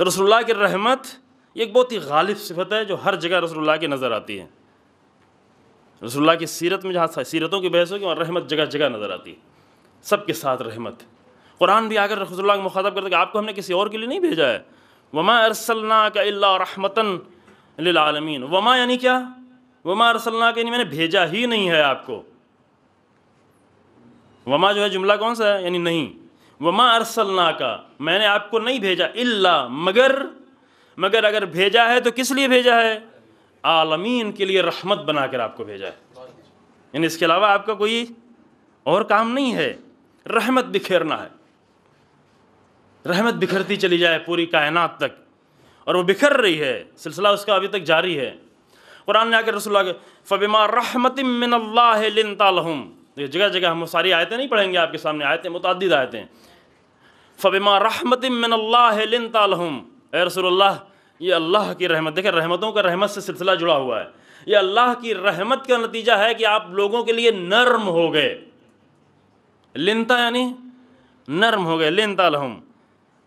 तो रसोल्ला की रहमत एक बहुत ही गालिब सिफत है जो हर जगह रसोल्ला की नज़र आती है रसोल्ला की सीरत में जहाँ सीरतों की बहस होगी वहाँ रहमत जगह जगह नज़र आती है सब के साथ रहमत कुरान भी आकर रसोल्ला को मुखातब करते आपको हमने किसी और के लिए नहीं भेजा है वमा अरसल्ला का रहमतन लालमीन वमा यानी क्या वमा अरसल्ला के मैंने भेजा ही नहीं है आपको वमा जो है जुमला कौन सा है यानी नहीं वमा अरसलना का मैंने आपको नहीं भेजा इल्ला मगर मगर अगर भेजा है तो किस लिए भेजा है आलमीन के लिए रहमत बनाकर आपको भेजा है यानी इसके अलावा आपका कोई और काम नहीं है रहमत बिखेरना है रहमत बिखरती चली जाए पूरी कायनात तक और वो बिखर रही है सिलसिला उसका अभी तक जारी है कुरान ने आकर रसुल्ला के फ़बिमा रहमत लिन देखिए जगह जगह हम सारी आयतें नहीं पढ़ेंगे आपके सामने आयतें मुतद आयतें फ़बिमा रहमत मिनल्लाम ए रसोल्ला ये अल्लाह की रहमत देखिए रहमतों का रहमत से सिलसिला जुड़ा हुआ है ये अल्लाह की रहमत का नतीजा है कि आप लोगों के लिए नर्म हो गए लिनता यानी नर्म हो गए लिनता लहम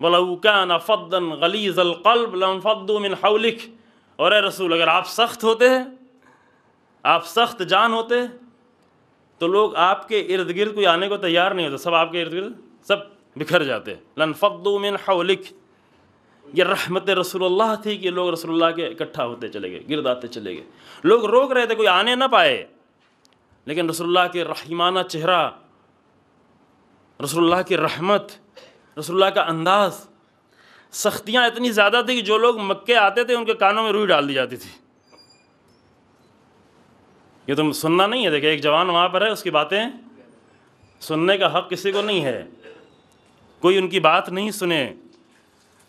वलऊकान फ़द्दन गलीज लमफ़द्दुमिन हौलिक और ए रसूल अगर आप सख्त होते आप सख्त जान होते तो लोग आपके इर्द गिर्द कोई आने को तैयार नहीं होता सब आपके इर्द गिर्द सब बिखर जाते हैं लनफ़ुमिन हौलिक ये रहमत रसूलुल्लाह थी कि लोग रसूलुल्लाह के इकट्ठा होते चले गए गिरद आते चले गए लोग रोक रहे थे कोई आने ना पाए लेकिन रसूलुल्लाह के रहीमाना चेहरा रसूलुल्लाह की रहमत रसूलुल्लाह का अंदाज़ सख्तियाँ इतनी ज़्यादा थी कि जो लोग मक्के आते थे उनके कानों में रुई डाल दी जाती थी ये तुम सुनना नहीं है देखे एक जवान वहाँ पर है उसकी बातें सुनने का हक किसी को नहीं है कोई उनकी बात नहीं सुने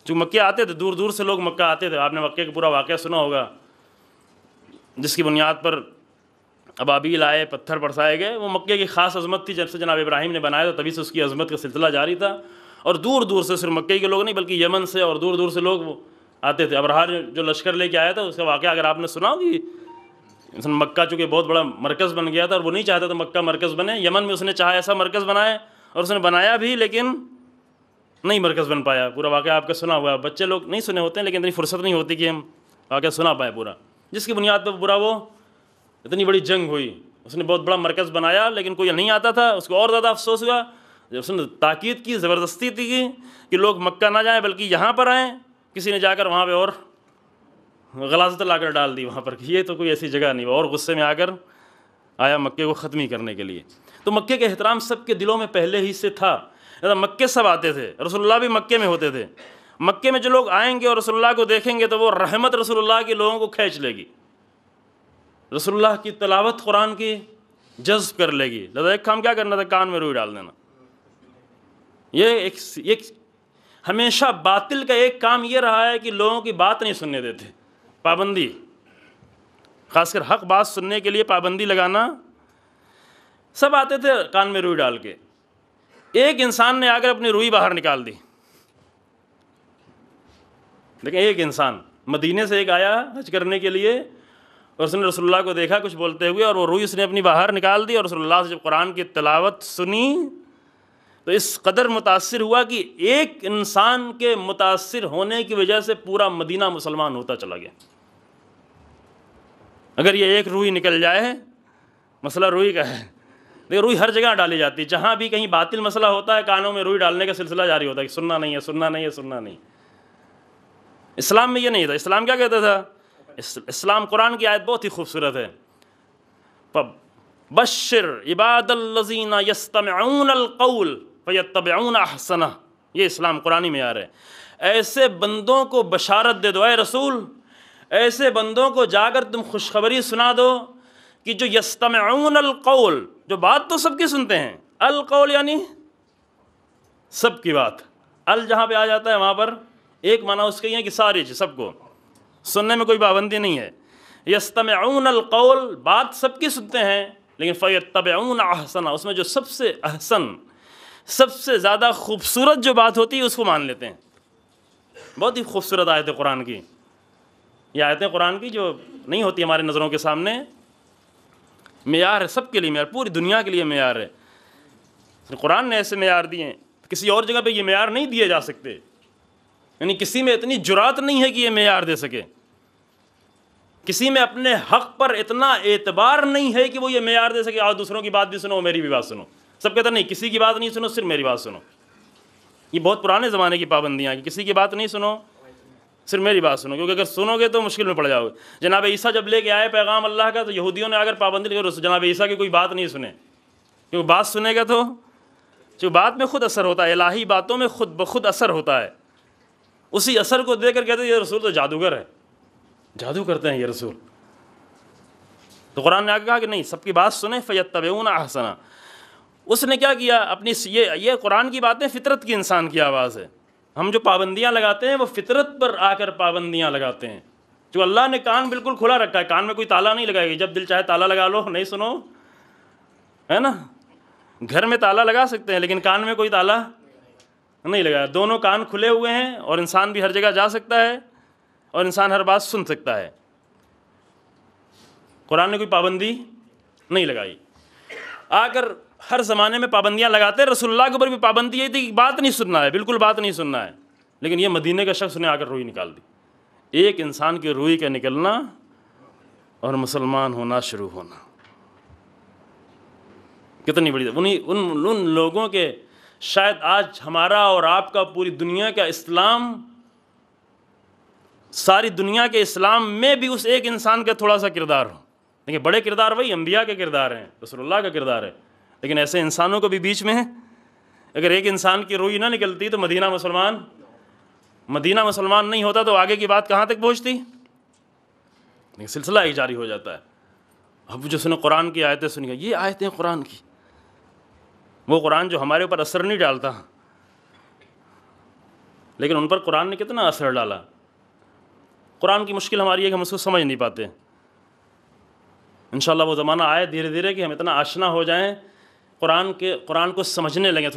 जो मक्के आते थे दूर दूर से लोग मक्का आते थे आपने मक्के का पूरा वाक़ सुना होगा जिसकी बुनियाद पर अबाबील आए पत्थर बरसाए गए वो मक्के की ख़ास अजमत थी जब से जनाब इब्राहिम ने बनाया था तभी से उसकी अजमत का सिलसिला जारी था और दूर दूर से सिर्फ मक्के के लोग नहीं बल्कि यमन से और दूर दूर से लोग आते थे अबरहार जो लश्कर लेके आया था उसका वाक्य अगर आपने सुना होगी इंसान मक्का चूँकि बहुत बड़ा मरकज़ बन गया था और वो नहीं चाहता था मक्का मरकज़ बने यमन में उसने चाहा ऐसा मरकज़ बनाए और उसने बनाया भी लेकिन नहीं मरकज़ बन पाया पूरा वाक़ आपका सुना हुआ बच्चे लोग नहीं सुने होते हैं लेकिन इतनी फुर्सत नहीं होती कि हम वाक़ सुना पाए पूरा जिसकी बुनियाद पर पूरा वो इतनी बड़ी जंग हुई उसने बहुत बड़ा मरकज़ बनाया लेकिन कोई नहीं आता था उसको और ज़्यादा अफसोस हुआ जब उसने ताक़द की ज़बरदस्ती थी कि लोग मक्का ना जाएं बल्कि यहाँ पर आएँ किसी ने जाकर वहाँ पे और गलाजत लाकर डाल दी वहाँ पर ये तो कोई ऐसी जगह नहीं और गुस्से में आकर आया मक्के को ख़त्म ही करने के लिए तो मक्के के एहतराम सबके दिलों में पहले ही से था मक्के सब आते थे रसोल्ला भी मक्के में होते थे मक्के में जो लोग आएंगे और रसोल्ला को देखेंगे तो वो रहमत रसोल्ला के लोगों को खींच लेगी रसोल्ला की तलावत कुरान की जज्ब कर लेगी लदा एक काम क्या करना था कान में रुई डाल देना ये एक, एक हमेशा बातिल का एक काम ये रहा है कि लोगों की बात नहीं सुनने देते पाबंदी खासकर हक बात सुनने के लिए पाबंदी लगाना सब आते थे कान में रुई डाल के एक इंसान ने आकर अपनी रुई बाहर निकाल दी लेकिन एक इंसान मदीने से एक आया हज करने के लिए और उसने रसोल्ला को देखा कुछ बोलते हुए और वो रुई उसने अपनी बाहर निकाल दी और रसोल्ला से जब कुरान की तलावत सुनी तो इस कदर मुतासर हुआ कि एक इंसान के मुतासर होने की वजह से पूरा मदीना मुसलमान होता चला गया अगर ये एक रूई निकल जाए मसला रूई का है देखिए रूई हर जगह डाली जाती है जहाँ भी कहीं बातिल मसला होता है कानों में रूई डालने का सिलसिला जारी होता है कि सुनना नहीं है सुनना नहीं है सुनना नहीं इस्लाम में ये नहीं था इस्लाम क्या कहता था इस्लाम कुरान की आयत बहुत ही खूबसूरत है बशर इबादीना यस्तमकौल फ़ैतबन अहसना ये इस्लाम कुरानी में आ रहे है ऐसे बंदों को बशारत दे दो रसूल ऐसे बंदों को जाकर तुम खुशखबरी सुना दो कि जो यस्तमऊन अलकौल जो बात तो सबकी सुनते हैं अलकौल यानी सबकी बात अल जहाँ पे आ जाता है वहाँ पर एक माना उसके ये कि सारी चीज़ सबको सुनने में कोई पाबंदी नहीं है अल अलकौल बात सबकी सुनते हैं लेकिन ऊन अहसना उसमें जो सबसे अहसन सबसे ज़्यादा खूबसूरत जो बात होती है उसको मान लेते हैं बहुत ही खूबसूरत आयत कुरान की ये आयतें कुरान की जो नहीं होती हमारे नज़रों के सामने मैार है सब के लिए मैार पूरी दुनिया के लिए मैार है कुरान ने ऐसे मैार दिए किसी और जगह पे ये मैार नहीं दिए जा सकते यानी किसी में इतनी जुरात नहीं है कि ये मैार दे सके किसी में अपने हक पर इतना एतबार नहीं है कि वो ये मैार दे सके और दूसरों की बात भी सुनो मेरी भी बात सुनो सब कहते नहीं किसी की बात नहीं सुनो सिर्फ मेरी बात सुनो ये बहुत पुराने ज़माने की पाबंदियाँ कि किसी की बात नहीं सुनो सिर्फ मेरी बात सुनो क्योंकि अगर सुनोगे तो मुश्किल में पड़ जाओगे जनाब ईसा जब लेके आए पैगाम अल्लाह का तो यहूदियों ने अगर पाबंदी लगी जनाब ईसा की कोई बात नहीं सुने क्योंकि बात सुनेगा तो जो बात में खुद असर होता है इलाही बातों में खुद ब खुद असर होता है उसी असर को देख कर कहते ये रसूल तो जादूगर है जादू करते हैं ये रसूल तो कुरान ने आगे कहा कि नहीं सबकी बात सुने फ़ैत ऊना आहसना उसने क्या किया अपनी ये ये कुरान की बातें फितरत की इंसान की आवाज़ है हम जो पाबंदियाँ लगाते हैं वो फितरत पर आकर पाबंदियाँ लगाते हैं जो अल्लाह ने कान बिल्कुल खुला रखा है कान में कोई ताला नहीं लगाएगी जब दिल चाहे ताला लगा लो नहीं सुनो है ना घर में ताला लगा सकते हैं लेकिन कान में कोई ताला नहीं लगाया दोनों कान खुले हुए हैं और इंसान भी हर जगह जा सकता है और इंसान हर बात सुन सकता है कुरान ने कोई पाबंदी नहीं लगाई आकर हर ज़माने में पाबंदियाँ लगाते हैं रसुल्ला के ऊपर भी पाबंदी यही थी बात नहीं सुनना है बिल्कुल बात नहीं सुनना है लेकिन ये मदीने का शख्स ने आकर रूई निकाल दी एक इंसान की रूई का निकलना और मुसलमान होना शुरू होना कितनी बड़ी उन्हीं उन उन लोगों के शायद आज हमारा और आपका पूरी दुनिया का इस्लाम सारी दुनिया के इस्लाम में भी उस एक इंसान का थोड़ा सा किरदार हो देखिए बड़े किरदार वही अम्बिया के किरदार हैं रसोल्ला का किरदार है लेकिन ऐसे इंसानों को भी बीच में है अगर एक इंसान की रोई ना निकलती तो मदीना मुसलमान मदीना मुसलमान नहीं होता तो आगे की बात कहाँ तक पहुँचती लेकिन सिलसिला ही जारी हो जाता है अब जो सुनो कुरान की आयतें सुनी ये आयतें कुरान की वो कुरान जो हमारे ऊपर असर नहीं डालता लेकिन उन पर कुरान ने कितना असर डाला कुरान की मुश्किल हमारी है कि हम उसको समझ नहीं पाते इन वो ज़माना आए धीरे धीरे कि हम इतना आशना हो जाएं कुरान के कुरान को समझने लगे